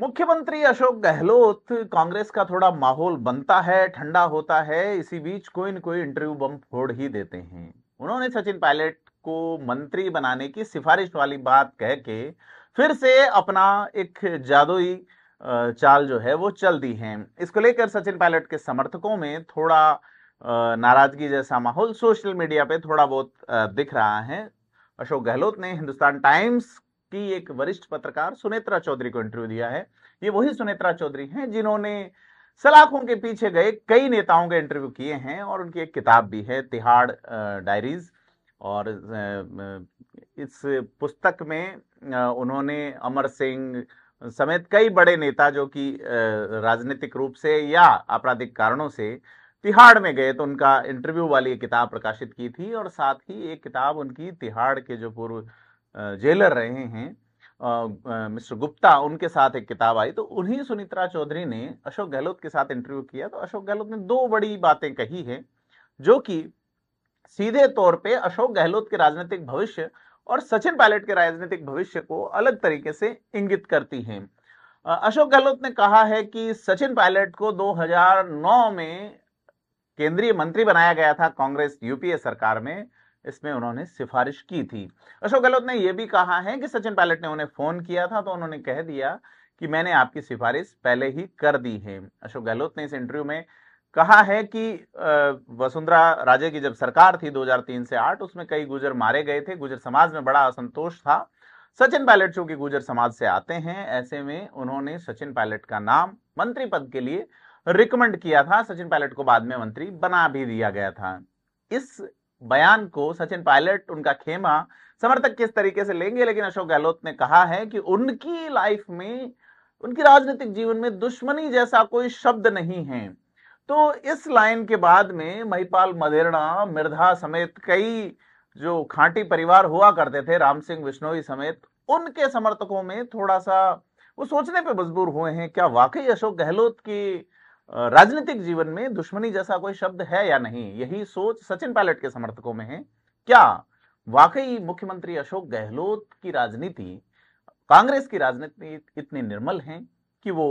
मुख्यमंत्री अशोक गहलोत कांग्रेस का थोड़ा माहौल बनता है ठंडा होता है इसी बीच कोई न कोई इंटरव्यू बम फोड़ ही देते हैं उन्होंने सचिन पायलट को मंत्री बनाने की सिफारिश वाली बात कह के फिर से अपना एक जादुई चाल जो है वो चल दी है इसको लेकर सचिन पायलट के समर्थकों में थोड़ा नाराजगी जैसा माहौल सोशल मीडिया पे थोड़ा बहुत दिख रहा है अशोक गहलोत ने हिंदुस्तान टाइम्स की एक वरिष्ठ पत्रकार सुनेत्रा चौधरी को इंटरव्यू दिया है ये वही सुनेत्रा चौधरी हैं जिन्होंने सलाखों के पीछे गए कई नेताओं के इंटरव्यू किए हैं और उनकी एक किताब भी है तिहाड़ डायरीज और इस पुस्तक में उन्होंने अमर सिंह समेत कई बड़े नेता जो कि राजनीतिक रूप से या आपराधिक कारणों से तिहाड़ में गए तो उनका इंटरव्यू वाली किताब प्रकाशित की थी और साथ ही एक किताब उनकी तिहाड़ के जो पूर्व जेलर रहे हैं मिस्टर गुप्ता उनके साथ एक किताब आई तो उन्हीं सुनित्रा चौधरी ने अशोक गहलोत के साथ इंटरव्यू किया तो अशोक गहलोत ने दो बड़ी बातें कही हैं जो कि सीधे तौर पे अशोक गहलोत के राजनीतिक भविष्य और सचिन पायलट के राजनीतिक भविष्य को अलग तरीके से इंगित करती हैं अशोक गहलोत ने कहा है कि सचिन पायलट को 2009 में केंद्रीय मंत्री बनाया गया था कांग्रेस यूपीए सरकार में इसमें उन्होंने सिफारिश की थी अशोक गहलोत ने यह भी कहा है कि सचिन पायलट ने उन्हें फोन किया था तो उन्होंने कह दिया कि मैंने आपकी सिफारिश पहले ही कर दी है अशोक गहलोत ने इस इंटरव्यू में कहा है कि वसुंधरा राजे की जब सरकार थी 2003 से 8 उसमें कई गुजर मारे गए थे गुजर समाज में बड़ा असंतोष था सचिन पायलट चूंकि गुजर समाज से आते हैं ऐसे में उन्होंने सचिन पायलट का नाम मंत्री पद के लिए रिकमेंड किया था सचिन पायलट को बाद में मंत्री बना भी दिया गया था इस बयान को सचिन पायलट उनका खेमा समर्थक किस तरीके से लेंगे लेकिन अशोक गहलोत ने कहा है कि उनकी लाइफ में उनकी राजनीतिक जीवन में दुश्मनी जैसा कोई शब्द नहीं है तो इस लाइन के बाद में महिपाल मधेरणा मिर्धा समेत कई जो खांटी परिवार हुआ करते थे राम सिंह विष्णोई समेत उनके समर्थकों में थोड़ा सा वो सोचने पे मजबूर हुए हैं क्या वाकई अशोक गहलोत की राजनीतिक जीवन में दुश्मनी जैसा कोई शब्द है या नहीं यही सोच सचिन पायलट के समर्थकों में है क्या वाकई मुख्यमंत्री अशोक गहलोत की राजनीति कांग्रेस की राजनीति इतनी निर्मल है कि वो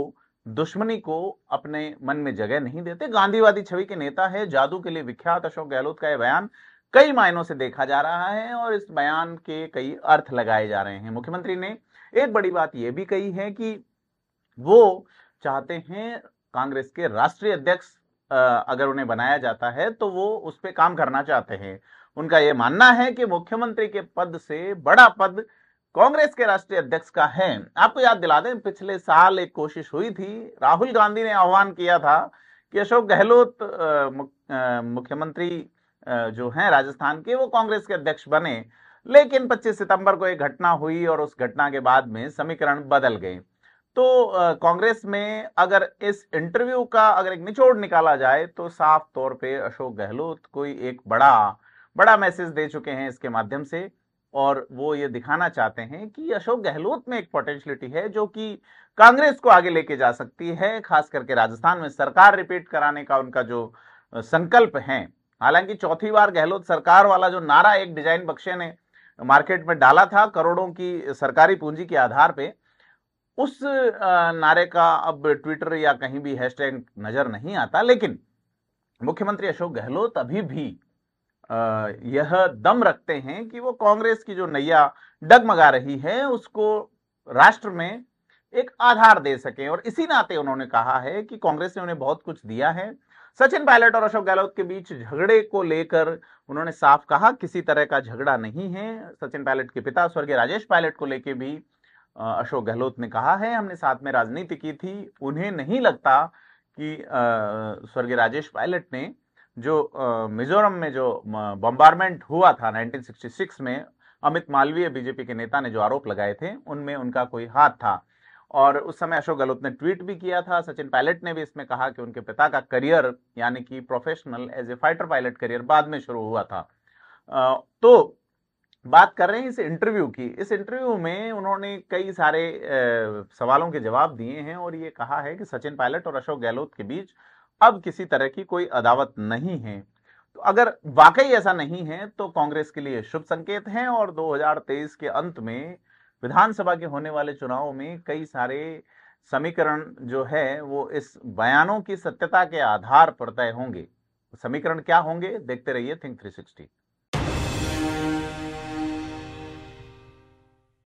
दुश्मनी को अपने मन में जगह नहीं देते गांधीवादी छवि के नेता है जादू के लिए विख्यात अशोक गहलोत का यह बयान कई मायनों से देखा जा रहा है और इस बयान के कई अर्थ लगाए जा रहे हैं मुख्यमंत्री ने एक बड़ी बात यह भी कही है कि वो चाहते हैं कांग्रेस के राष्ट्रीय अध्यक्ष अगर उन्हें बनाया जाता है तो वो उस पर काम करना चाहते हैं उनका यह मानना है कि मुख्यमंत्री के पद से बड़ा पद कांग्रेस के राष्ट्रीय अध्यक्ष का है आपको याद दिला दें पिछले साल एक कोशिश हुई थी राहुल गांधी ने आह्वान किया था कि अशोक गहलोत मुख्यमंत्री जो है राजस्थान के वो कांग्रेस के अध्यक्ष बने लेकिन 25 सितंबर को एक घटना हुई और उस घटना के बाद में समीकरण बदल गए तो कांग्रेस में अगर इस इंटरव्यू का अगर एक निचोड़ निकाला जाए तो साफ तौर पे अशोक गहलोत कोई एक बड़ा बड़ा मैसेज दे चुके हैं इसके माध्यम से और वो ये दिखाना चाहते हैं कि अशोक गहलोत में एक पोटेंशियलिटी है जो कि कांग्रेस को आगे लेके जा सकती है खास करके राजस्थान में सरकार रिपीट कराने का उनका जो संकल्प है हालांकि चौथी बार गहलोत सरकार वाला जो नारा एक डिजाइन बक्शे ने मार्केट में डाला था करोड़ों की सरकारी पूंजी के आधार पर उस नारे का अब ट्विटर या कहीं भी हैशटैग नजर नहीं आता लेकिन मुख्यमंत्री अशोक गहलोत अभी भी यह दम रखते हैं कि वो कांग्रेस की जो नैया डगमगा रही है उसको राष्ट्र में एक आधार दे सके और इसी नाते उन्होंने कहा है कि कांग्रेस ने उन्हें बहुत कुछ दिया है सचिन पायलट और अशोक गहलोत के बीच झगड़े को लेकर उन्होंने साफ कहा किसी तरह का झगड़ा नहीं है सचिन पायलट के पिता स्वर्गीय राजेश पायलट को लेकर भी अशोक गहलोत ने कहा है हमने साथ में राजनीति की थी उन्हें नहीं लगता कि स्वर्गीय राजेश पायलट ने जो मिजोरम में जो बम्बारमेंट हुआ था 1966 में अमित मालवीय बीजेपी के नेता ने जो आरोप लगाए थे उनमें उनका कोई हाथ था और उस समय अशोक गहलोत ने ट्वीट भी किया था सचिन पायलट ने भी इसमें कहा कि उनके पिता का करियर यानी कि professional as a fighter pilot career बाद में शुरू हुआ था तो बात कर रहे हैं इस इंटरव्यू की इस इंटरव्यू में उन्होंने कई सारे सवालों के जवाब दिए हैं और ये कहा है कि सचिन पायलट और अशोक गहलोत के बीच अब किसी तरह की कोई अदावत नहीं है तो अगर वाकई ऐसा नहीं है तो कांग्रेस के लिए शुभ संकेत है और 2023 के अंत में विधानसभा के होने वाले चुनाव में कई सारे समीकरण जो है वो इस बयानों की सत्यता के आधार पर तय होंगे समीकरण क्या होंगे देखते रहिए थिंक 360